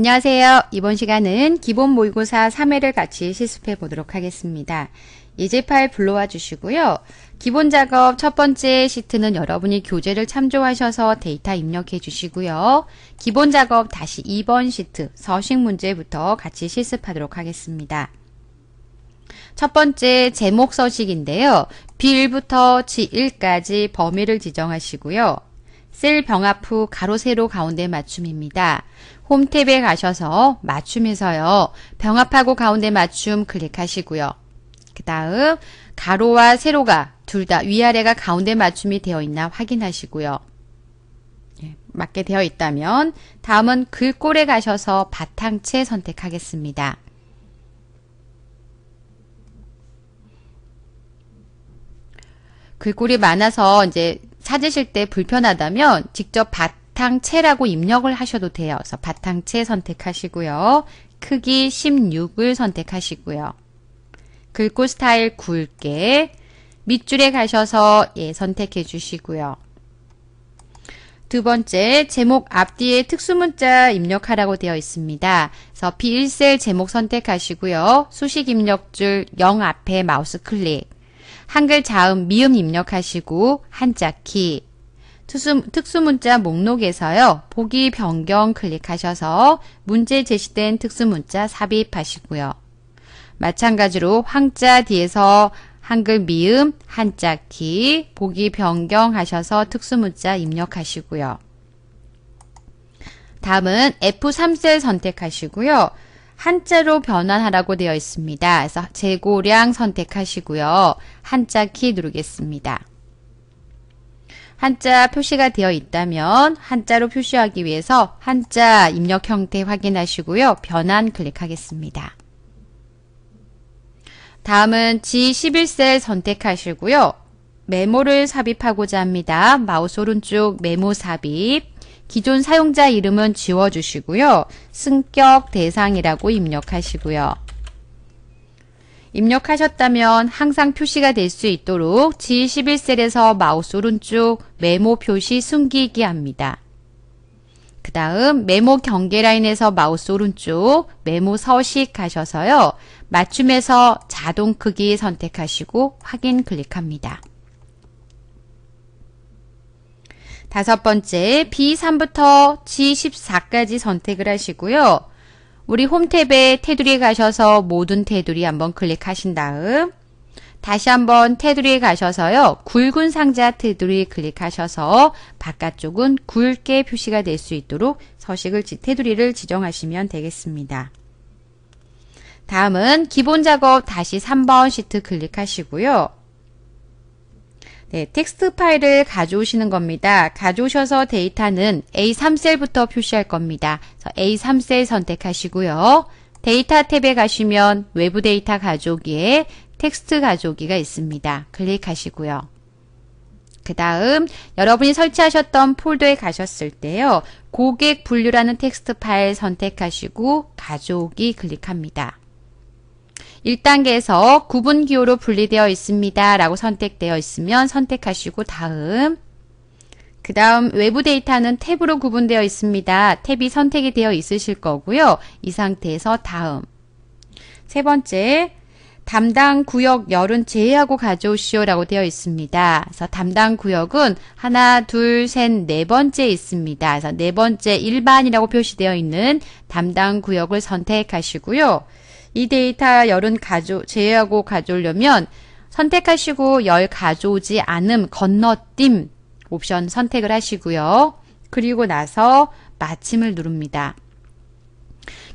안녕하세요. 이번 시간은 기본 모의고사 3회를 같이 실습해 보도록 하겠습니다. 예제 파일 불러와 주시고요. 기본 작업 첫 번째 시트는 여러분이 교재를 참조하셔서 데이터 입력해 주시고요. 기본 작업 다시 2번 시트 서식 문제부터 같이 실습하도록 하겠습니다. 첫 번째 제목 서식인데요. B1부터 G1까지 범위를 지정하시고요. 셀 병합 후 가로 세로 가운데 맞춤입니다. 홈탭에 가셔서 맞춤에서요. 병합하고 가운데 맞춤 클릭하시고요. 그 다음 가로와 세로가 둘 다 위아래가 가운데 맞춤이 되어 있나 확인하시고요. 예, 맞게 되어 있다면 다음은 글꼴에 가셔서 바탕체 선택하겠습니다. 글꼴이 많아서 이제 찾으실 때 불편하다면 직접 바탕 바탕채라고 입력을 하셔도 돼요. 그래서 바탕채 선택하시고요. 크기 16을 선택하시고요. 글꼴 스타일 굵게 밑줄에 가셔서 예, 선택해 주시고요. 두 번째, 제목 앞뒤에 특수문자 입력하라고 되어 있습니다. 그래서 비일셀 제목 선택하시고요. 수식 입력줄 0 앞에 마우스 클릭. 한글 자음 미음 입력하시고 한자 키. 특수, 특수문자 목록에서요. 보기 변경 클릭하셔서 문제 제시된 특수문자 삽입하시고요. 마찬가지로 황자 뒤에서 한글 미음, 한자 키, 보기 변경하셔서 특수문자 입력하시고요. 다음은 F3셀 선택하시고요. 한자로 변환하라고 되어 있습니다. 그래서 재고량 선택하시고요. 한자 키 누르겠습니다. 한자 표시가 되어 있다면 한자로 표시하기 위해서 한자 입력 형태 확인하시고요. 변환 클릭하겠습니다. 다음은 G11셀 선택하시고요. 메모를 삽입하고자 합니다. 마우스 오른쪽 메모 삽입 기존 사용자 이름은 지워주시고요. 승격 대상이라고 입력하시고요. 입력하셨다면 항상 표시가 될 수 있도록 G11셀에서 마우스 오른쪽 메모 표시 숨기기 합니다. 그 다음 메모 경계 라인에서 마우스 오른쪽 메모 서식 하셔서요. 맞춤에서 자동 크기 선택하시고 확인 클릭합니다. 다섯 번째 B3부터 G14까지 선택을 하시고요. 우리 홈탭에 테두리에 가셔서 모든 테두리 한번 클릭하신 다음 다시 한번 테두리에 가셔서요. 굵은 상자 테두리 클릭하셔서 바깥쪽은 굵게 표시가 될 수 있도록 서식을 테두리를 지정하시면 되겠습니다. 다음은 기본 작업 다시 3번 시트 클릭하시고요. 네, 텍스트 파일을 가져오시는 겁니다. 가져오셔서 데이터는 A3셀부터 표시할 겁니다. A3셀 선택하시고요. 데이터 탭에 가시면 외부 데이터 가져오기에 텍스트 가져오기가 있습니다. 클릭하시고요. 그 다음 여러분이 설치하셨던 폴더에 가셨을 때요. 고객 분류라는 텍스트 파일 선택하시고 가져오기 클릭합니다. 1단계에서 구분기호로 분리되어 있습니다. 라고 선택되어 있으면 선택하시고 다음 그 다음 외부 데이터는 탭으로 구분되어 있습니다. 탭이 선택이 되어 있으실 거고요. 이 상태에서 다음 세 번째 담당 구역 열은 제외하고 가져오시오 라고 되어 있습니다. 그래서 담당 구역은 하나, 둘, 셋, 네 번째 있습니다. 그래서 네 번째 일반이라고 표시되어 있는 담당 구역을 선택하시고요. 이 데이터 열은 가져, 제외하고 가져오려면 선택하시고 열 가져오지 않음 건너뛰 옵션 선택을 하시고요. 그리고 나서 마침을 누릅니다.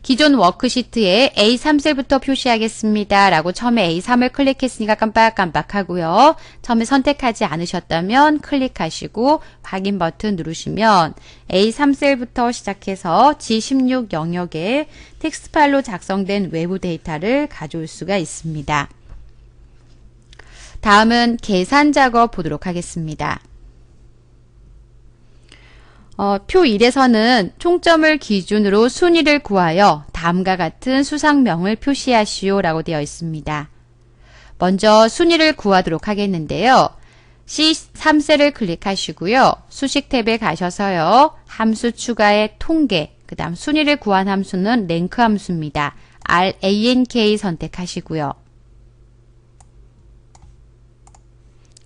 기존 워크시트에 A3셀부터 표시하겠습니다. 라고 처음에 A3을 클릭했으니까 깜빡깜빡 하고요. 처음에 선택하지 않으셨다면 클릭하시고 확인 버튼 누르시면 A3셀부터 시작해서 G16 영역에 텍스트 파일로 작성된 외부 데이터를 가져올 수가 있습니다. 다음은 계산 작업 보도록 하겠습니다. 어, 표 1에서는 총점을 기준으로 순위를 구하여 다음과 같은 수상명을 표시하시오 라고 되어 있습니다. 먼저 순위를 구하도록 하겠는데요. C3셀을 클릭하시고요. 수식 탭에 가셔서요. 함수 추가의 통계, 그 다음 순위를 구한 함수는 랭크 함수입니다. RANK 선택하시고요.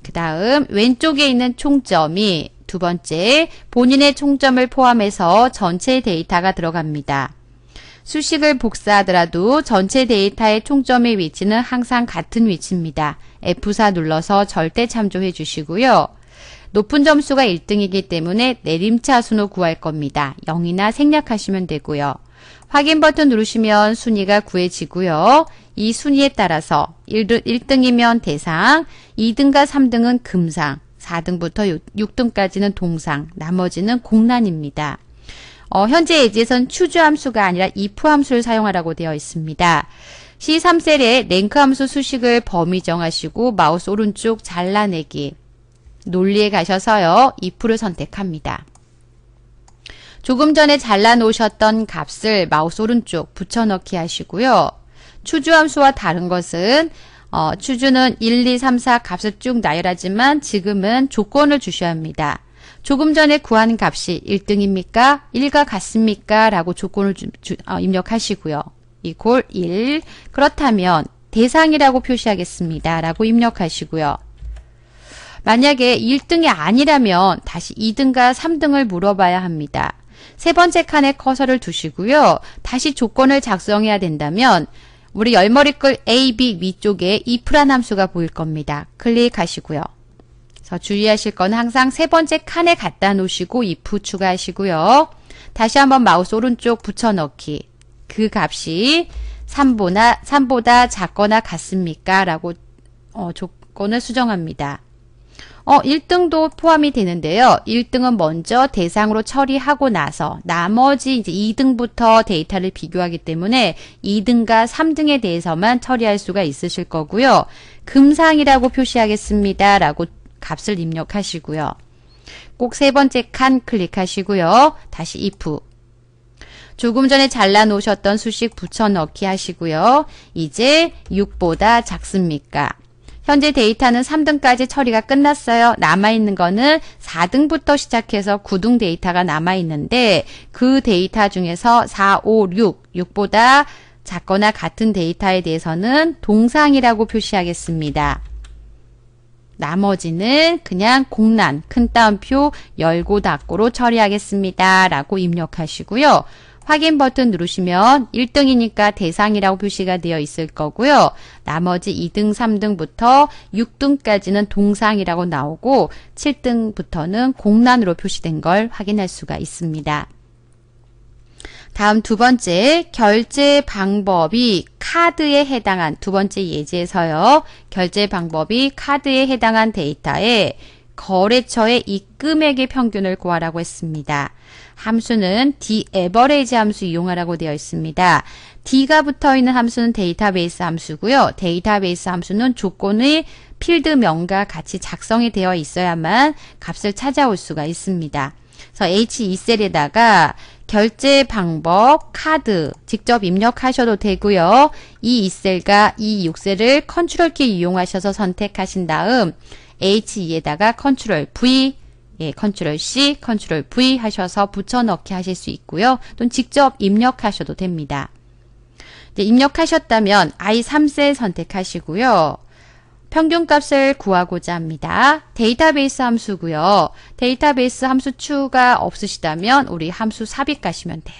그 다음 왼쪽에 있는 총점이 두 번째, 본인의 총점을 포함해서 전체 데이터가 들어갑니다. 수식을 복사하더라도 전체 데이터의 총점의 위치는 항상 같은 위치입니다. F4 눌러서 절대 참조해 주시고요. 높은 점수가 1등이기 때문에 내림차 순으로 구할 겁니다. 0이나 생략하시면 되고요. 확인 버튼 누르시면 순위가 구해지고요. 이 순위에 따라서 1등이면 대상, 2등과 3등은 금상, 4등부터 6, 등까지는 동상, 나머지는 공란입니다. 어, 현재 예지에선 추주함수가 아니라 if 함수를 사용하라고 되어 있습니다. C3셀에 랭크함수 수식을 범위 정하시고 마우스 오른쪽 잘라내기 논리에 가셔서요. if를 선택합니다. 조금 전에 잘라놓으셨던 값을 마우스 오른쪽 붙여넣기 하시고요. 추주함수와 다른 것은 어, 추주는 1, 2, 3, 4 값을 쭉 나열하지만 지금은 조건을 주셔야 합니다. 조금 전에 구한 값이 1등입니까? 1과 같습니까? 라고 조건을 주, 주, 어, 입력하시고요. 이 골 1 그렇다면 대상이라고 표시하겠습니다. 라고 입력하시고요. 만약에 1등이 아니라면 다시 2등과 3등을 물어봐야 합니다. 세 번째 칸에 커서를 두시고요. 다시 조건을 작성해야 된다면 우리 열머리글 AB 위쪽에 이프란 함수가 보일 겁니다. 클릭하시고요. 그래서 주의하실 건 항상 세 번째 칸에 갖다 놓으시고 if 추가하시고요. 다시 한번 마우스 오른쪽 붙여넣기. 그 값이 3보나, 3보다 작거나 같습니까? 라고 어, 조건을 수정합니다. 어, 1등도 포함이 되는데요. 1등은 먼저 대상으로 처리하고 나서 나머지 이제 2등부터 데이터를 비교하기 때문에 2등과 3등에 대해서만 처리할 수가 있으실 거고요. 금상이라고 표시하겠습니다. 라고 값을 입력하시고요. 꼭 세 번째 칸 클릭하시고요. 다시 if 조금 전에 잘라 놓으셨던 수식 붙여넣기 하시고요. 이제 6보다 작습니까? 현재 데이터는 3등까지 처리가 끝났어요. 남아있는 거는 4등부터 시작해서 9등 데이터가 남아있는데 그 데이터 중에서 4, 5, 6, 6보다 작거나 같은 데이터에 대해서는 동상이라고 표시하겠습니다. 나머지는 그냥 공란, 큰 따옴표 열고 닫고로 처리하겠습니다. 라고 입력하시고요. 확인 버튼 누르시면 1등이니까 대상이라고 표시가 되어 있을 거고요. 나머지 2등, 3등부터 6등까지는 동상이라고 나오고 7등부터는 공란으로 표시된 걸 확인할 수가 있습니다. 다음 두 번째 결제 방법이 카드에 해당한 두 번째 예제에서요. 결제 방법이 카드에 해당한 데이터에 거래처의 입금액의 평균을 구하라고 했습니다. 함수는 d average 함수 이용하라고 되어 있습니다. d가 붙어있는 함수는 데이터베이스 함수고요. 데이터베이스 함수는 조건의 필드명과 같이 작성이 되어 있어야만 값을 찾아올 수가 있습니다. 그래서 H2셀에다가 결제 방법, 카드 직접 입력하셔도 되고요. e 2셀과 e 6셀을 컨트롤 키 이용하셔서 선택하신 다음 H2에다가 컨트롤 V 예, 컨트롤 C, 컨트롤 V 하셔서 붙여넣기 하실 수 있고요. 또는 직접 입력하셔도 됩니다. 입력하셨다면 I3셀 선택하시고요. 평균값을 구하고자 합니다. 데이터베이스 함수고요. 데이터베이스 함수 추가 없으시다면 우리 함수 삽입 가시면 돼요.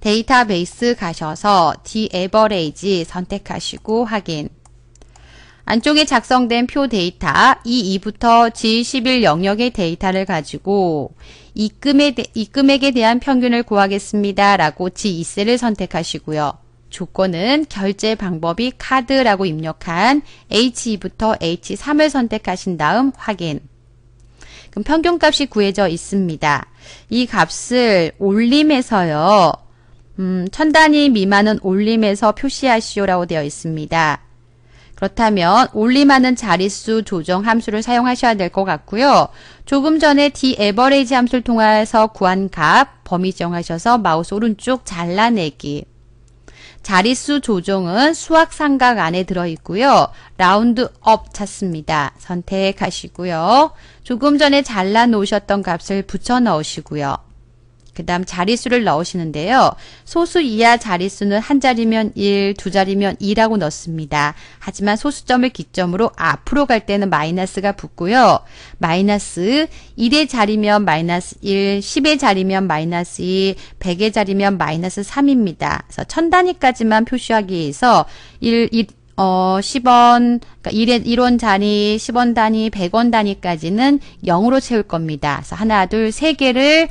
데이터베이스 가셔서 d a v e r a g e 선택하시고 확인 안쪽에 작성된 표 데이터 E2부터 G11 영역의 데이터를 가지고 입금에 대, 입금액에 대한 평균을 구하겠습니다. 라고 G2셀을 선택하시고요. 조건은 결제 방법이 카드라고 입력한 H2부터 H3을 선택하신 다음 확인. 그럼 평균값이 구해져 있습니다. 이 값을 올림해서요. 음, 천 단위 미만은 올림해서 표시하시오라고 되어 있습니다. 그렇다면 올림하는 자릿수 조정 함수를 사용하셔야 될 것 같고요. 조금 전에 dAverage 함수를 통해서 구한 값 범위 정하셔서 마우스 오른쪽 잘라내기 자릿수 조정은 수학 삼각 안에 들어있고요. 라운드 업 찾습니다. 선택하시고요. 조금 전에 잘라 놓으셨던 값을 붙여 넣으시고요. 그 다음 자릿수를 넣으시는데요. 소수 이하 자릿수는 한 자리면 1, 두 자리면 2라고 넣습니다. 하지만 소수점을 기점으로 앞으로 갈 때는 마이너스가 붙고요. 마이너스 1의 자리면 마이너스 1, 10의 자리면 마이너스 2, 100의 자리면 마이너스 3입니다. 그래서 천 단위까지만 표시하기 위해서 1, 1 어, 10원, 그러니까 1의, 1원 단위, 10원 단위, 100원 단위까지는 0으로 채울 겁니다. 그래서 하나, 둘, 세 개를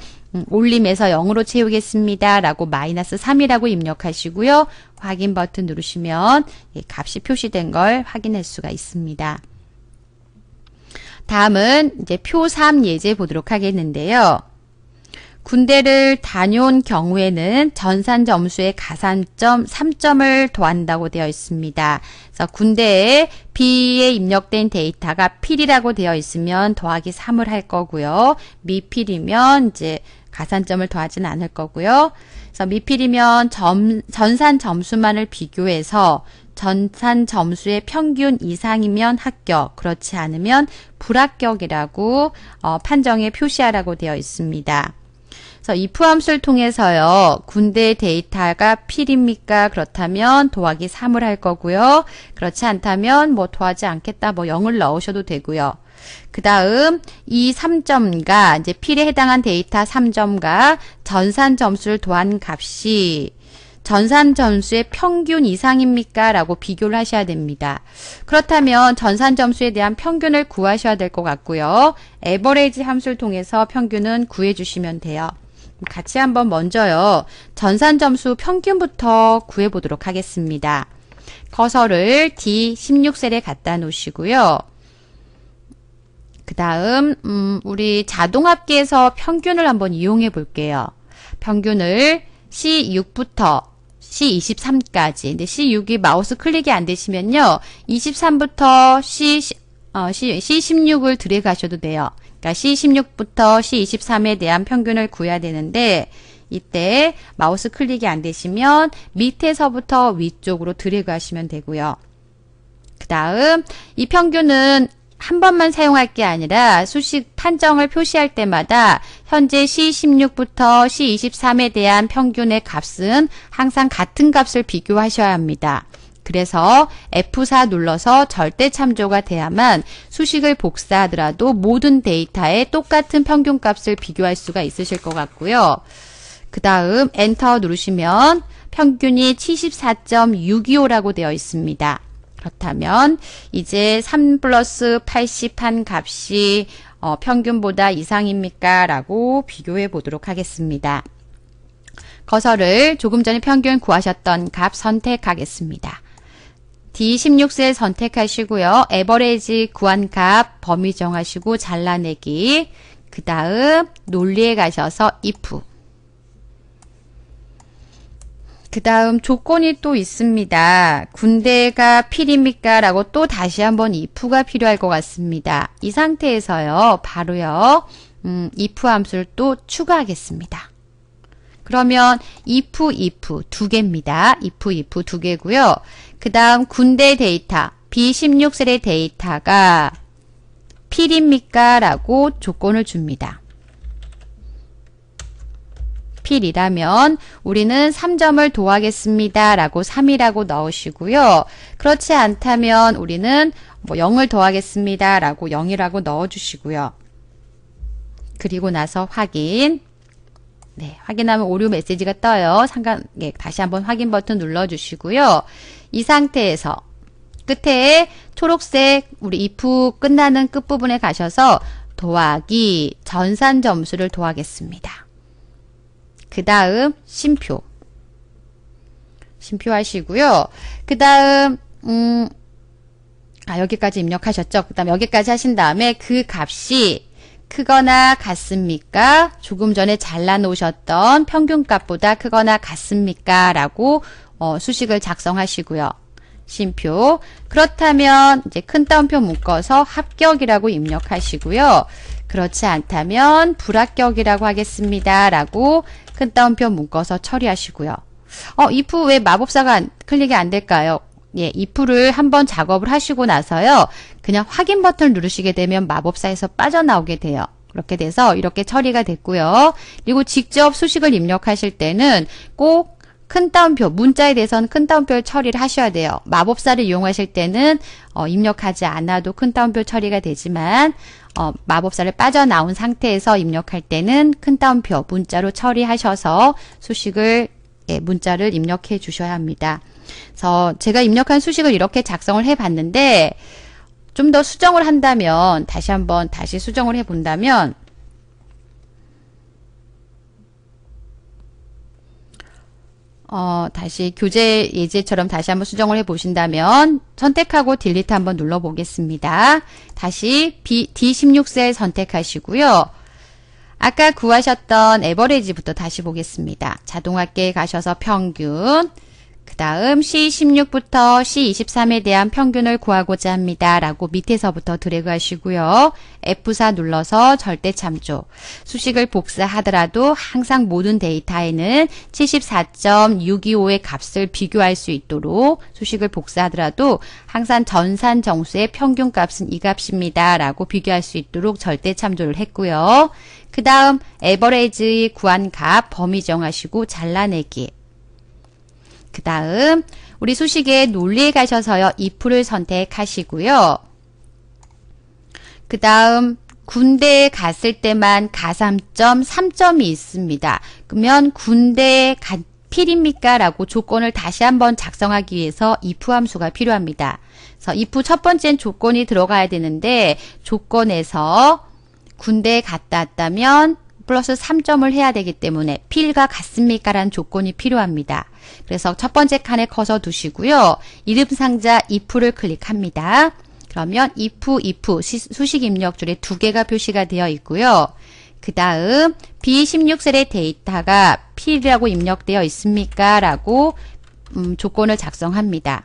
올림에서 음, 0으로 채우겠습니다. 라고 마이너스 3이라고 입력하시고요. 확인 버튼 누르시면 값이 표시된 걸 확인할 수가 있습니다. 다음은 이제 표 3 예제 보도록 하겠는데요. 군대를 다녀온 경우에는 전산 점수의 가산점 3점을 더한다고 되어 있습니다. 그래서 군대에 B에 입력된 데이터가 필이라고 되어 있으면 더하기 3을 할 거고요. 미필이면 이제 가산점을 더하진 않을 거고요. 그래서 미필이면 점, 전산 점수만을 비교해서 전산 점수의 평균 이상이면 합격, 그렇지 않으면 불합격이라고 어, 판정에 표시하라고 되어 있습니다. 그래서 if 함수를 통해서요. 군대 데이터가 필입니까? 그렇다면 도하기 3을 할 거고요. 그렇지 않다면 뭐 도하지 않겠다 뭐 0을 넣으셔도 되고요. 그 다음 이 3점과 이제 필에 해당한 데이터 3점과 전산 점수를 도한 값이 전산 점수의 평균 이상입니까? 라고 비교를 하셔야 됩니다. 그렇다면 전산 점수에 대한 평균을 구하셔야 될 것 같고요. 에버레이지 함수를 통해서 평균은 구해주시면 돼요. 같이 한번 먼저요. 전산점수 평균부터 구해보도록 하겠습니다. 커서를 D16셀에 갖다 놓으시고요. 그 다음 음, 우리 자동합계에서 평균을 한번 이용해 볼게요. 평균을 C6부터 C23까지 근데 C6이 마우스 클릭이 안 되시면요. 23부터 C, 어, C, 1 6을 드래그 하셔도 돼요. 그러니까 C16부터 C23에 대한 평균을 구해야 되는데 이때 마우스 클릭이 안 되시면 밑에서부터 위쪽으로 드래그 하시면 되고요. 그 다음 이 평균은 한 번만 사용할 게 아니라 수식 판정을 표시할 때마다 현재 C16부터 C23에 대한 평균의 값은 항상 같은 값을 비교하셔야 합니다. 그래서 F4 눌러서 절대 참조가 돼야만 수식을 복사하더라도 모든 데이터에 똑같은 평균값을 비교할 수가 있으실 것 같고요. 그 다음 엔터 누르시면 평균이 74.625라고 되어 있습니다. 그렇다면 이제 3 플러스 80한 값이 어, 평균보다 이상입니까? 라고 비교해 보도록 하겠습니다. 거서를 조금 전에 평균 구하셨던 값 선택하겠습니다. D16셀 선택하시고요. 에버레이지 구한값 범위 정하시고 잘라내기. 그 다음 논리에 가셔서 if. 그 다음 조건이 또 있습니다. 군대가 필입니까? 라고 또 다시 한번 if가 필요할 것 같습니다. 이 상태에서요. 바로요. 음, if 함수를 또 추가하겠습니다. 그러면 if if 두 개입니다. if if 두 개고요. 그 다음 군대 데이터 B16 셀의 데이터가 필입니까? 라고 조건을 줍니다. 필이라면 우리는 3점을 더하겠습니다. 라고 3이라고 넣으시고요. 그렇지 않다면 우리는 뭐 0을 더하겠습니다. 라고 0이라고 넣어주시고요. 그리고 나서 확인. 네, 확인하면 오류 메시지가 떠요. 상관, 예, 다시 한번 확인 버튼 눌러주시고요. 이 상태에서 끝에 초록색 우리 if 끝나는 끝부분에 가셔서 도하기 전산 점수를 도하겠습니다. 그 다음 심표 심표 하시고요. 그 다음 음, 아 여기까지 입력하셨죠? 그 다음 여기까지 하신 다음에 그 값이 크거나 같습니까? 조금 전에 잘라놓으셨던 평균값보다 크거나 같습니까? 라고 어, 수식을 작성하시고요. 심표. 그렇다면 이제 큰 따옴표 묶어서 합격이라고 입력하시고요. 그렇지 않다면 불합격이라고 하겠습니다. 라고 큰 따옴표 묶어서 처리하시고요. 어, if 왜 마법사가 클릭이 안 될까요? 예, if를 한번 작업을 하시고 나서요. 그냥 확인 버튼을 누르시게 되면 마법사에서 빠져나오게 돼요. 그렇게 돼서 이렇게 처리가 됐고요. 그리고 직접 수식을 입력하실 때는 꼭 큰 따옴표, 문자에 대해서는 큰 따옴표를 처리를 하셔야 돼요. 마법사를 이용하실 때는 어, 입력하지 않아도 큰 따옴표 처리가 되지만 어, 마법사를 빠져나온 상태에서 입력할 때는 큰 따옴표, 문자로 처리하셔서 수식을 예, 문자를 입력해 주셔야 합니다. 그래서 제가 입력한 수식을 이렇게 작성을 해봤는데 좀더 수정을 한다면 다시 한번 다시 수정을 해 본다면 어, 다시 교재 예제처럼 다시 한번 수정을 해 보신다면 선택하고 딜리트 한번 눌러 보겠습니다. 다시 D16셀 선택하시고요. 아까 구하셨던 에버레지부터 다시 보겠습니다. 자동합계 에 가셔서 평균 다음 C16부터 C23에 대한 평균을 구하고자 합니다. 라고 밑에서부터 드래그 하시고요. F4 눌러서 절대 참조. 수식을 복사하더라도 항상 모든 데이터에는 74.625의 값을 비교할 수 있도록 수식을 복사하더라도 항상 전산 정수의 평균 값은 이 값입니다. 라고 비교할 수 있도록 절대 참조를 했고요. 그 다음 에버레이지 구한 값 범위 정하시고 잘라내기 그 다음 우리 수식의 논리에 가셔서요. if를 선택하시고요. 그 다음 군대에 갔을 때만 가3점 3점이 있습니다. 그러면 군대에 간 필입니까? 라고 조건을 다시 한번 작성하기 위해서 if 함수가 필요합니다. 그래서 if 첫 번째는 조건이 들어가야 되는데 조건에서 군대에 갔다 왔다면 플러스 3점을 해야 되기 때문에 필과 같습니까? 라는 조건이 필요합니다. 그래서 첫 번째 칸에 커서 두시고요. 이름 상자 if를 클릭합니다. 그러면 if, if 수식 입력줄에 두 개가 표시가 되어 있고요. 그 다음 B16셀의 데이터가 필이라고 입력되어 있습니까? 라고 음, 조건을 작성합니다.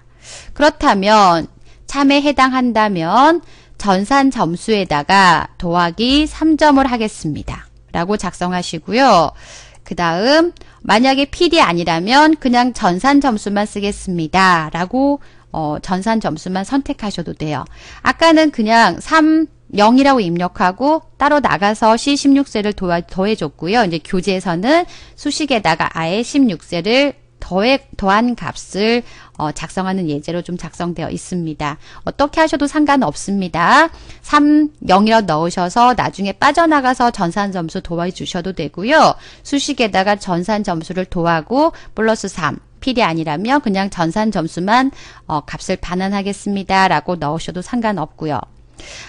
그렇다면 참에 해당한다면 전산 점수에다가 더하기 3점을 하겠습니다. 라고 작성하시고요. 그 다음 만약에 필이 아니라면 그냥 전산 점수만 쓰겠습니다. 라고 어, 전산 점수만 선택하셔도 돼요. 아까는 그냥 3, 0이라고 입력하고 따로 나가서 C16세를 더해줬고요. 이제 교재에서는 수식에다가 아예 16세를 더액, 더한 값을 어, 작성하는 예제로 좀 작성되어 있습니다. 어떻게 하셔도 상관없습니다. 3, 0이라 넣으셔서 나중에 빠져나가서 전산 점수 도와주셔도 되고요. 수식에다가 전산 점수를 도하고 플러스 3, 필이 아니라면 그냥 전산 점수만 어, 값을 반환하겠습니다. 라고 넣으셔도 상관없고요.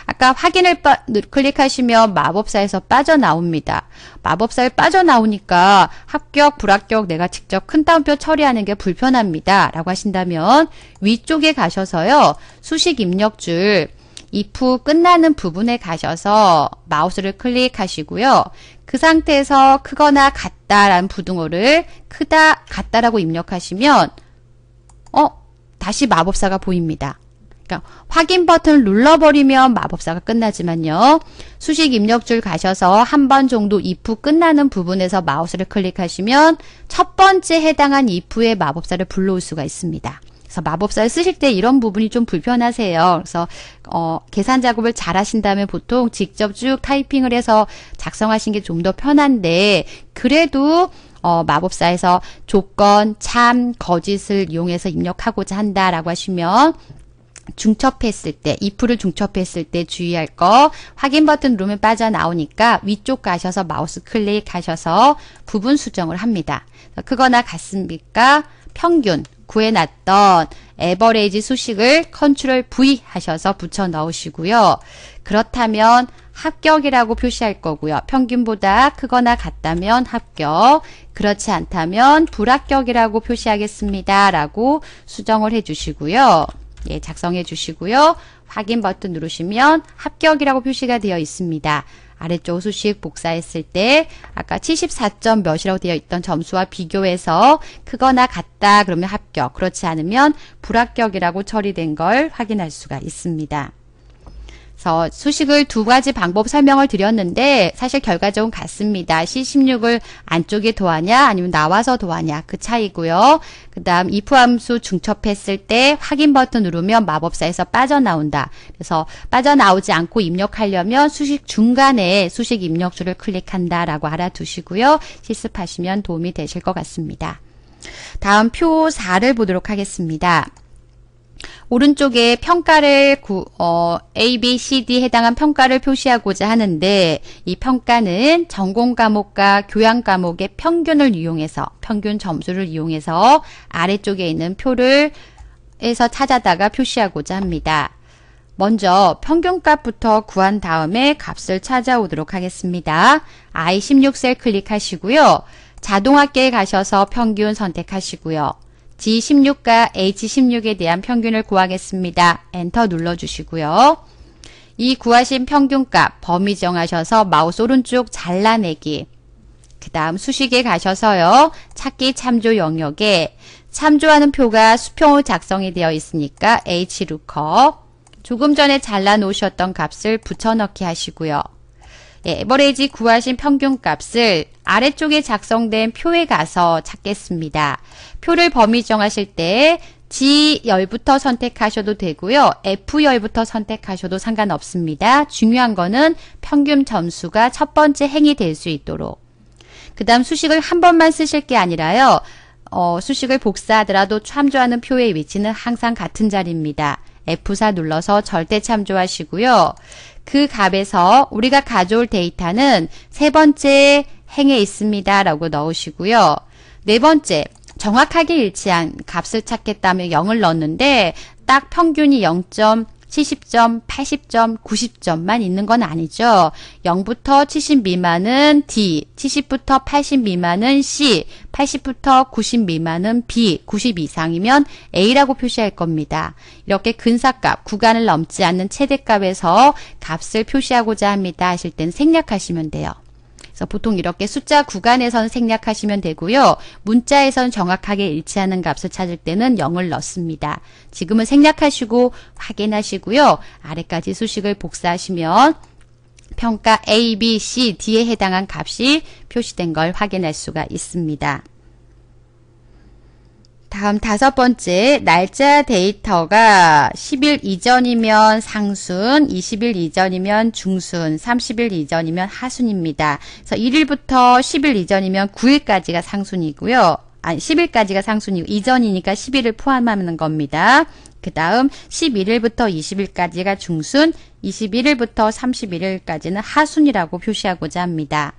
아까 확인을 빠, 클릭하시면 마법사에서 빠져나옵니다. 마법사에 빠져나오니까 합격, 불합격 내가 직접 큰 따옴표 처리하는 게 불편합니다. 라고 하신다면 위쪽에 가셔서요. 수식 입력줄 if 끝나는 부분에 가셔서 마우스를 클릭하시고요. 그 상태에서 크거나 같다라는 부등호를 크다, 같다라고 입력하시면 어? 다시 마법사가 보입니다. 그러니까 확인 버튼을 눌러버리면 마법사가 끝나지만요. 수식 입력줄 가셔서 한 번 정도 if 끝나는 부분에서 마우스를 클릭하시면 첫 번째 해당한 if의 마법사를 불러올 수가 있습니다. 그래서 마법사를 쓰실 때 이런 부분이 좀 불편하세요. 그래서 어, 계산 작업을 잘 하신다면 보통 직접 쭉 타이핑을 해서 작성하신 게 좀 더 편한데 그래도 어, 마법사에서 조건, 참, 거짓을 이용해서 입력하고자 한다라고 하시면 중첩했을 때, 이 f 를 중첩했을 때 주의할 거, 확인 버튼 룸에 빠져나오니까 위쪽 가셔서 마우스 클릭하셔서 부분 수정을 합니다. 크거나 같습니까? 평균, 구해놨던 에버레이지 수식을 컨트롤 V 하셔서 붙여 넣으시고요. 그렇다면 합격이라고 표시할 거고요. 평균보다 크거나 같다면 합격, 그렇지 않다면 불합격이라고 표시하겠습니다. 라고 수정을 해주시고요. 예, 작성해 주시고요. 확인 버튼 누르시면 합격이라고 표시가 되어 있습니다. 아래쪽 수식 복사했을 때 아까 74점 몇이라고 되어 있던 점수와 비교해서 크거나 같다 그러면 합격, 그렇지 않으면 불합격이라고 처리된 걸 확인할 수가 있습니다. 그래서 수식을 두 가지 방법 설명을 드렸는데 사실 결과적으로 같습니다. C16을 안쪽에 도하냐 아니면 나와서 도하냐 그 차이고요. 그 다음 if 함수 중첩했을 때 확인 버튼 누르면 마법사에서 빠져나온다. 그래서 빠져나오지 않고 입력하려면 수식 중간에 수식 입력줄을 클릭한다라고 알아두시고요. 실습하시면 도움이 되실 것 같습니다. 다음 표 4를 보도록 하겠습니다. 오른쪽에 평가를 구, 어, A, B, C, D 에 해당한 평가를 표시하고자 하는데 이 평가는 전공 과목과 교양 과목의 평균을 이용해서 평균 점수를 이용해서 아래쪽에 있는 표를 에서 찾아다가 표시하고자 합니다. 먼저 평균값부터 구한 다음에 값을 찾아오도록 하겠습니다. I16 셀 클릭하시고요. 자동합계에 가셔서 평균 선택하시고요. G16과 H16에 대한 평균을 구하겠습니다. 엔터 눌러주시고요. 이 구하신 평균값 범위 정하셔서 마우스 오른쪽 잘라내기 그 다음 수식에 가셔서요. 찾기 참조 영역에 참조하는 표가 수평으로 작성이 되어 있으니까 h l o o 조금 전에 잘라 놓으셨던 값을 붙여넣기 하시고요. 네, 에버레이지 구하신 평균값을 아래쪽에 작성된 표에 가서 찾겠습니다. 표를 범위 정하실 때 G열부터 선택하셔도 되고요. F열부터 선택하셔도 상관없습니다. 중요한 거는 평균 점수가 첫 번째 행이 될 수 있도록 그 다음 수식을 한 번만 쓰실 게 아니라요. 어, 수식을 복사하더라도 참조하는 표의 위치는 항상 같은 자리입니다. F4 눌러서 절대 참조하시고요. 그 값에서 우리가 가져올 데이터는 세 번째 행에 있습니다. 라고 넣으시고요. 네 번째, 정확하게 일치한 값을 찾겠다며 0을 넣는데딱 평균이 0. 70점, 80점, 90점만 있는 건 아니죠. 0부터 70 미만은 D, 70부터 80 미만은 C, 80부터 90 미만은 B, 90 이상이면 A라고 표시할 겁니다. 이렇게 근사값, 구간을 넘지 않는 최대값에서 값을 표시하고자 합니다 하실 땐 생략하시면 돼요. 그래서 보통 이렇게 숫자 구간에선 생략하시면 되고요. 문자에선 정확하게 일치하는 값을 찾을 때는 0을 넣습니다. 지금은 생략하시고 확인하시고요. 아래까지 수식을 복사하시면 평가 A, B, C, D에 해당한 값이 표시된 걸 확인할 수가 있습니다. 다음 다섯 번째 날짜 데이터가 10일 이전이면 상순, 20일 이전이면 중순, 30일 이전이면 하순입니다. 그래서 1일부터 10일 이전이면 9일까지가 상순이고요. 아니 10일까지가 상순이고 이전이니까 10일을 포함하는 겁니다. 그 다음 11일부터 20일까지가 중순, 21일부터 31일까지는 하순이라고 표시하고자 합니다.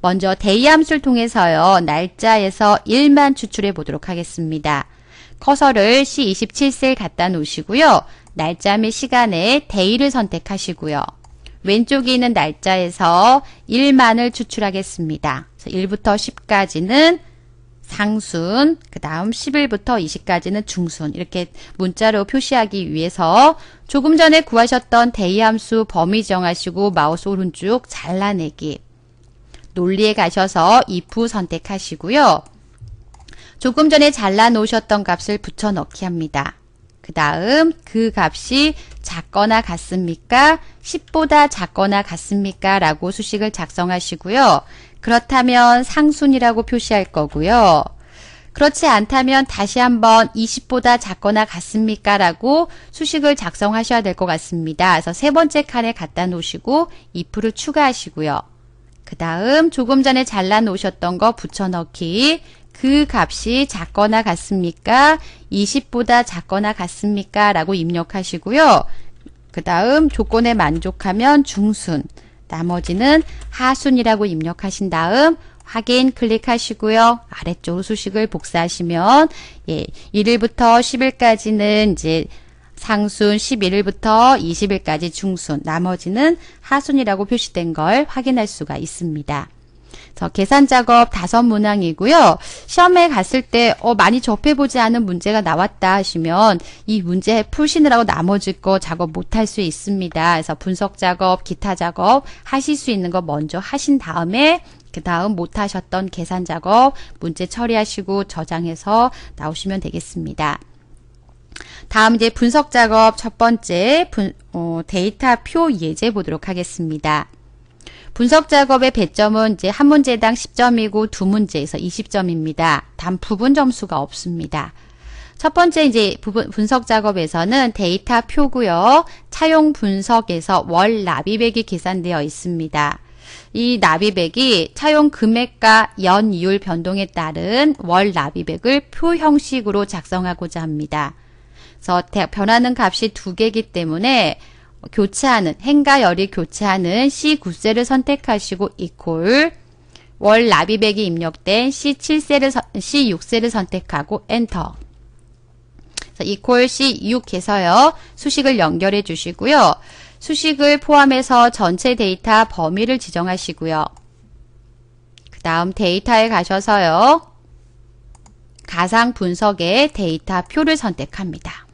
먼저 데이 함수를 통해서요. 날짜에서 1만 추출해 보도록 하겠습니다. 커서를 C27셀 갖다 놓으시고요. 날짜 및 시간에 데이를 선택하시고요. 왼쪽에 있는 날짜에서 1만을 추출하겠습니다. 1부터 10까지는 상순, 그 다음 10일부터 20까지는 중순 이렇게 문자로 표시하기 위해서 조금 전에 구하셨던 데이 함수 범위 정하시고 마우스 오른쪽 잘라내기 논리에 가셔서 if 선택하시고요. 조금 전에 잘라 놓으셨던 값을 붙여넣기 합니다. 그 다음 그 값이 작거나 같습니까? 10보다 작거나 같습니까? 라고 수식을 작성하시고요. 그렇다면 상순이라고 표시할 거고요. 그렇지 않다면 다시 한번 20보다 작거나 같습니까? 라고 수식을 작성하셔야 될 것 같습니다. 그래서 세 번째 칸에 갖다 놓으시고 if를 추가하시고요. 그 다음 조금 전에 잘라 놓으셨던 거 붙여넣기 그 값이 작거나 같습니까? 20보다 작거나 같습니까? 라고 입력하시고요. 그 다음 조건에 만족하면 중순, 나머지는 하순이라고 입력하신 다음 확인 클릭하시고요. 아래쪽으 수식을 복사하시면 예, 1일부터 10일까지는 이제 상순 11일부터 20일까지 중순, 나머지는 하순이라고 표시된 걸 확인할 수가 있습니다. 계산 작업 다섯 문항이고요. 시험에 갔을 때 어, 많이 접해보지 않은 문제가 나왔다 하시면 이 문제 풀시느라고 나머지 거 작업 못 할 수 있습니다. 그래서 분석 작업, 기타 작업 하실 수 있는 거 먼저 하신 다음에 그 다음 못하셨던 계산 작업 문제 처리하시고 저장해서 나오시면 되겠습니다. 다음 이제 분석 작업 첫 번째 분, 어, 데이터 표 예제 보도록 하겠습니다. 분석 작업의 배점은 이제 한 문제당 10점이고 두 문제에서 20점입니다. 단 부분 점수가 없습니다. 첫 번째 이제 부분 분석 작업에서는 데이터 표고요. 차용 분석에서 월 나비백이 계산되어 있습니다. 이 나비백이 차용 금액과 연 이율 변동에 따른 월 나비백을 표 형식으로 작성하고자 합니다. 그래서 변하는 값이 두 개이기 때문에 교차하는 행과 열이 교체하는 c 9세를 선택하시고 이퀄 월 라비백이 입력된 c 7세를 C6셀을 선택하고 엔터. 이퀄 C6 해서요. 수식을 연결해 주시고요. 수식을 포함해서 전체 데이터 범위를 지정하시고요. 그 다음 데이터에 가셔서요. 가상 분석의 데이터 표를 선택합니다.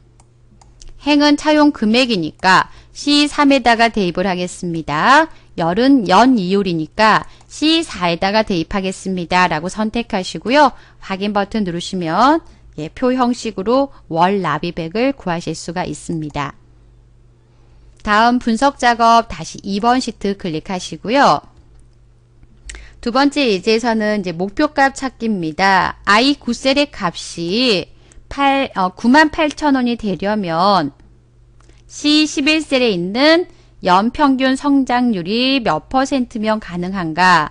행은 차용 금액이니까 C3에다가 대입을 하겠습니다. 열은 연 이율이니까 C4에다가 대입하겠습니다. 라고 선택하시고요. 확인 버튼 누르시면 예, 표 형식으로 월 나비백을 구하실 수가 있습니다. 다음 분석 작업 다시 2번 시트 클릭하시고요. 두 번째 예제에서는 이제 목표값 찾기입니다. I9셀의 값이 8, 어, 98,000원이 되려면 C11셀에 있는 연평균 성장률이 몇 퍼센트면 가능한가?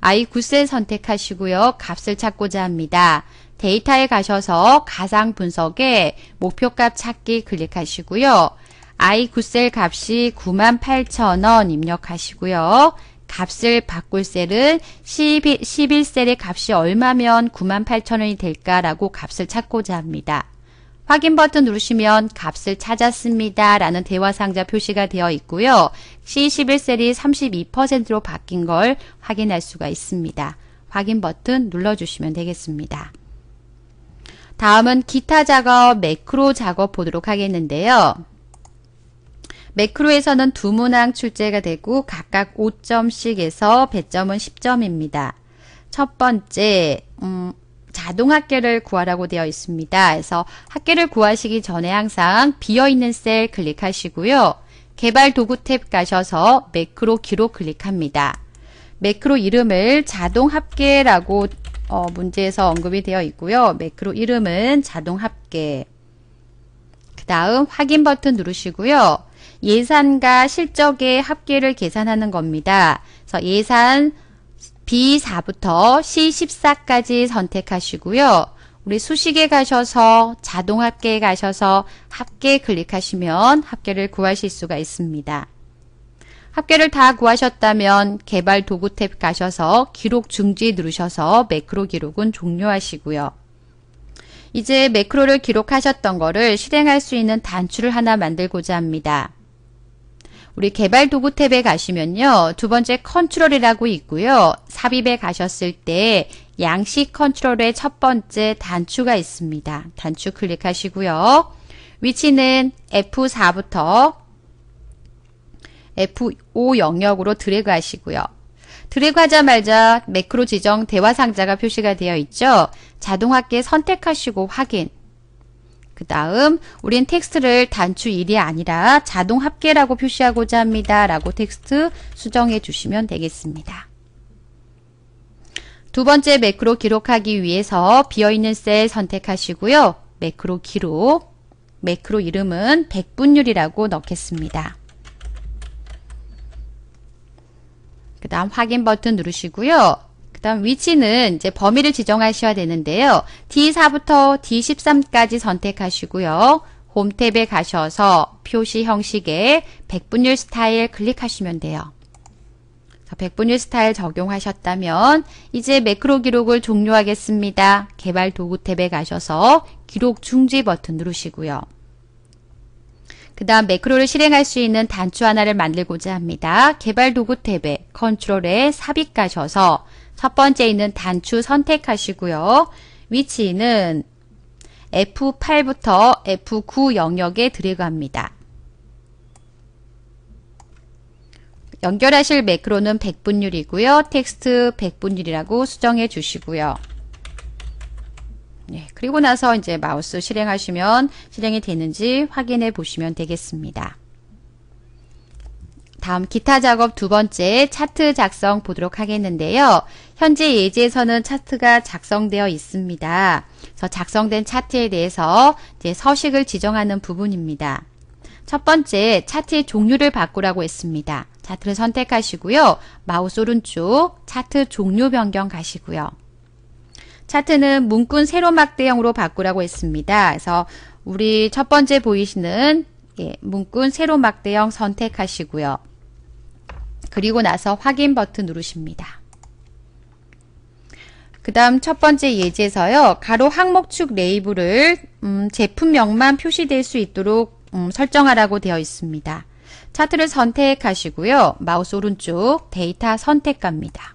I9셀 선택하시고요. 값을 찾고자 합니다. 데이터에 가셔서 가상 분석에 목표값 찾기 클릭하시고요. I9셀 값이 98,000원 입력하시고요. 값을 바꿀 셀은 11, 11셀의 값이 얼마면 98,000원이 될까라고 값을 찾고자 합니다. 확인 버튼 누르시면 값을 찾았습니다. 라는 대화 상자 표시가 되어 있고요. C11셀이 32%로 바뀐 걸 확인할 수가 있습니다. 확인 버튼 눌러주시면 되겠습니다. 다음은 기타 작업, 매크로 작업 보도록 하겠는데요. 매크로에서는 두 문항 출제가 되고 각각 5점씩에서 배점은 10점입니다. 첫 번째, 음, 자동 학계를 구하라고 되어 있습니다. 그래서 학계를 구하시기 전에 항상 비어있는 셀 클릭하시고요. 개발 도구 탭 가셔서 매크로 기록 클릭합니다. 매크로 이름을 자동 합계라고 어, 문제에서 언급이 되어 있고요. 매크로 이름은 자동 합계. 그 다음 확인 버튼 누르시고요. 예산과 실적의 합계를 계산하는 겁니다. 그래서 예산 B4부터 C14까지 선택하시고요. 우리 수식에 가셔서 자동 합계에 가셔서 합계 클릭하시면 합계를 구하실 수가 있습니다. 합계를 다 구하셨다면 개발 도구 탭 가셔서 기록 중지 누르셔서 매크로 기록은 종료하시고요. 이제 매크로를 기록하셨던 거를 실행할 수 있는 단추를 하나 만들고자 합니다. 우리 개발 도구 탭에 가시면요. 두 번째 컨트롤이라고 있고요. 삽입에 가셨을 때 양식 컨트롤의 첫 번째 단추가 있습니다. 단추 클릭하시고요. 위치는 F4부터 F5 영역으로 드래그 하시고요. 드래그 하자마자 매크로 지정 대화 상자가 표시가 되어 있죠. 자동합계 선택하시고 확인. 그 다음 우린 텍스트를 단추 1이 아니라 자동 합계라고 표시하고자 합니다. 라고 텍스트 수정해 주시면 되겠습니다. 두 번째 매크로 기록하기 위해서 비어있는 셀 선택하시고요. 매크로 기록, 매크로 이름은 백분율이라고 넣겠습니다. 그 다음 확인 버튼 누르시고요. 그 다음 위치는 이제 범위를 지정하셔야 되는데요. D4부터 D13까지 선택하시고요. 홈 탭에 가셔서 표시 형식의 백분율 스타일 클릭하시면 돼요. 백분율 스타일 적용하셨다면 이제 매크로 기록을 종료하겠습니다. 개발 도구 탭에 가셔서 기록 중지 버튼 누르시고요. 그 다음 매크로를 실행할 수 있는 단추 하나를 만들고자 합니다. 개발 도구 탭에 컨트롤에 삽입 가셔서 첫 번째 있는 단추 선택하시고요. 위치는 F8부터 F9 영역에 드래그합니다 연결하실 매크로는 백분율이고요 텍스트 백분율이라고 수정해 주시고요. 네, 그리고 나서 이제 마우스 실행하시면 실행이 되는지 확인해 보시면 되겠습니다. 다음 기타 작업 두 번째 차트 작성 보도록 하겠는데요. 현재 예제에서는 차트가 작성되어 있습니다. 그래서 작성된 차트에 대해서 이제 서식을 지정하는 부분입니다. 첫 번째, 차트의 종류를 바꾸라고 했습니다. 차트를 선택하시고요. 마우스 오른쪽 차트 종류 변경 가시고요. 차트는 문군 세로막대형으로 바꾸라고 했습니다. 그래서 우리 첫 번째 보이시는 예, 문군 세로막대형 선택하시고요. 그리고 나서 확인 버튼 누르십니다. 그 다음 첫 번째 예제에서요. 가로 항목축 레이블을 음, 제품명만 표시될 수 있도록 음, 설정하라고 되어 있습니다. 차트를 선택하시고요. 마우스 오른쪽 데이터 선택 갑니다.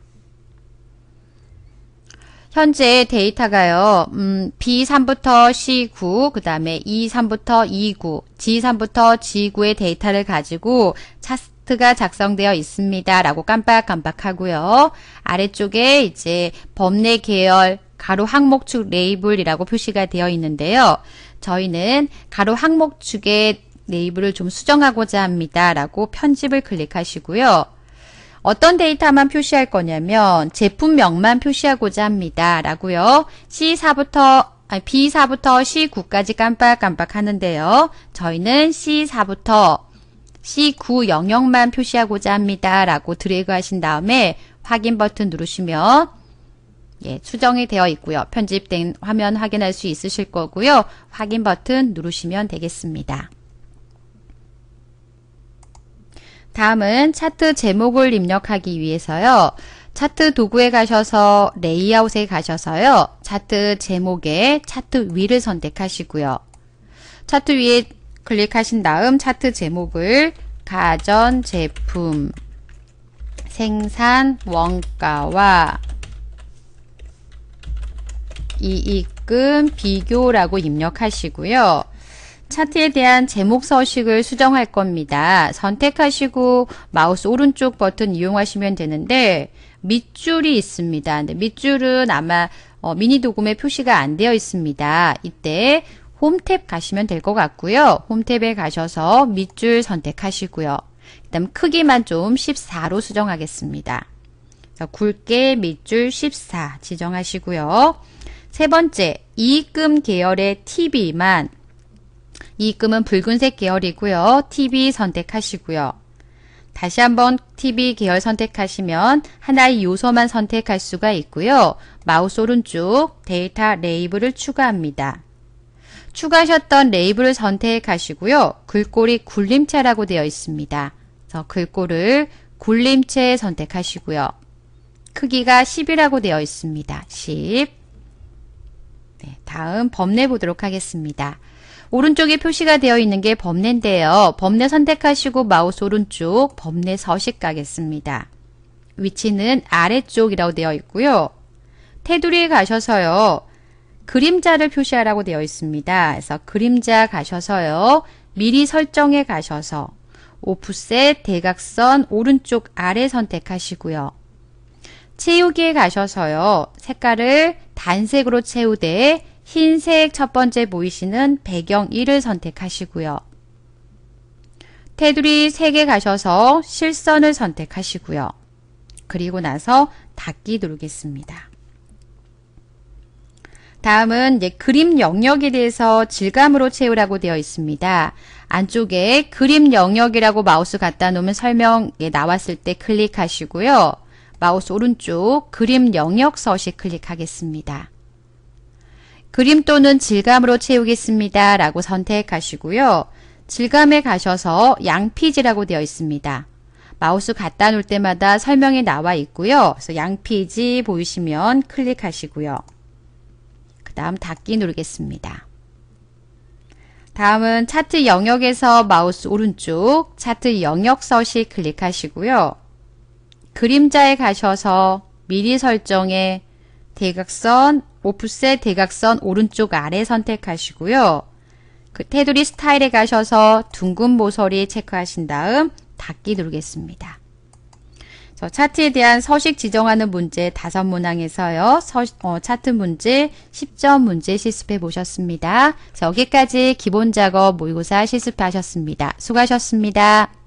현재 데이터가요. 음, B3부터 C9, 그 다음에 E3부터 E9, G3부터 G9의 데이터를 가지고 차, 스크립트가 작성되어 있습니다. 라고 깜빡깜빡 하고요. 아래쪽에 이제 범례 계열 가로 항목축 레이블이라고 표시가 되어 있는데요. 저희는 가로 항목축의 레이블을 좀 수정하고자 합니다. 라고 편집을 클릭하시고요. 어떤 데이터만 표시할 거냐면 제품명만 표시하고자 합니다. 라고요. C4부터 B4부터 C9까지 깜빡깜빡 하는데요. 저희는 C4부터 C9 영역만 표시하고자 합니다. 라고 드래그 하신 다음에 확인 버튼 누르시면 예, 수정이 되어 있고요. 편집된 화면 확인할 수 있으실 거고요. 확인 버튼 누르시면 되겠습니다. 다음은 차트 제목을 입력하기 위해서요. 차트 도구에 가셔서 레이아웃에 가셔서요. 차트 제목에 차트 위를 선택하시고요. 차트 위에 클릭하신 다음 차트 제목을 가전제품 생산 원가와 이익금 비교라고 입력하시고요. 차트에 대한 제목 서식을 수정할 겁니다. 선택하시고 마우스 오른쪽 버튼 이용하시면 되는데 밑줄이 있습니다. 근데 밑줄은 아마 어, 미니 도금에 표시가 안 되어 있습니다. 이때 홈탭 가시면 될 것 같고요. 홈탭에 가셔서 밑줄 선택하시고요. 그 다음 크기만 좀 14로 수정하겠습니다. 그러니까 굵게 밑줄 14 지정하시고요. 세 번째, 이금 익 계열의 TV만 이금은 익 붉은색 계열이고요. TV 선택하시고요. 다시 한번 TV 계열 선택하시면 하나의 요소만 선택할 수가 있고요. 마우스 오른쪽 데이터 레이블을 추가합니다. 추가하셨던 레이블을 선택하시고요. 글꼴이 굴림체라고 되어 있습니다. 그래서 글꼴을 굴림체 선택하시고요. 크기가 10이라고 되어 있습니다. 10 네, 다음 범례 보도록 하겠습니다. 오른쪽에 표시가 되어 있는 게 범례인데요. 범례 선택하시고 마우스 오른쪽 범례 서식 가겠습니다. 위치는 아래쪽이라고 되어 있고요. 테두리에 가셔서요. 그림자를 표시하라고 되어 있습니다. 그래서 그림자 가셔서요. 미리 설정에 가셔서 오프셋 대각선 오른쪽 아래 선택하시고요. 채우기에 가셔서요. 색깔을 단색으로 채우되 흰색 첫 번째 보이시는 배경 1을 선택하시고요. 테두리 3개 가셔서 실선을 선택하시고요. 그리고 나서 닫기 누르겠습니다. 다음은 이제 그림 영역에 대해서 질감으로 채우라고 되어 있습니다. 안쪽에 그림 영역이라고 마우스 갖다 놓으면 설명에 나왔을 때 클릭하시고요. 마우스 오른쪽 그림 영역 서식 클릭하겠습니다. 그림 또는 질감으로 채우겠습니다. 라고 선택하시고요. 질감에 가셔서 양피지라고 되어 있습니다. 마우스 갖다 놓을 때마다 설명이 나와 있고요. 그래서 양피지 보이시면 클릭하시고요. 다음 닫기 누르겠습니다. 다음은 차트 영역에서 마우스 오른쪽 차트 영역 서식 클릭하시고요. 그림자에 가셔서 미리 설정에 대각선, 오프셋 대각선 오른쪽 아래 선택하시고요. 그 테두리 스타일에 가셔서 둥근 모서리 체크하신 다음 닫기 누르겠습니다. 어, 차트에 대한 서식 지정하는 문제 다섯 문항에서요. 서, 어, 차트 문제 10점 문제 실습해 보셨습니다. 여기까지 기본 작업 모의고사 실습하셨습니다. 수고하셨습니다.